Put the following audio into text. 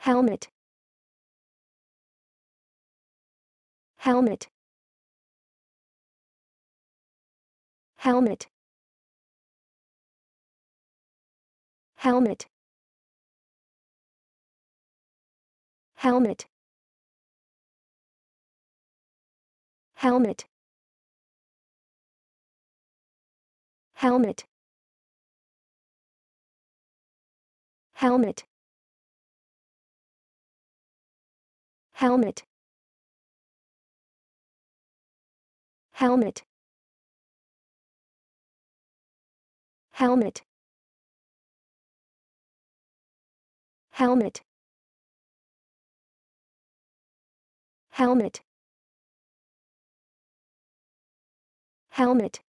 helmet helmet helmet helmet helmet helmet helmet helmet helmet helmet helmet helmet helmet helmet